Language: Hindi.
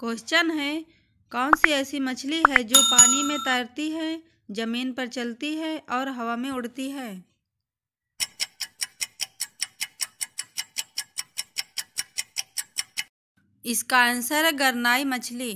क्वेश्चन है कौन सी ऐसी मछली है जो पानी में तैरती है जमीन पर चलती है और हवा में उड़ती है इसका आंसर है गरनाई मछली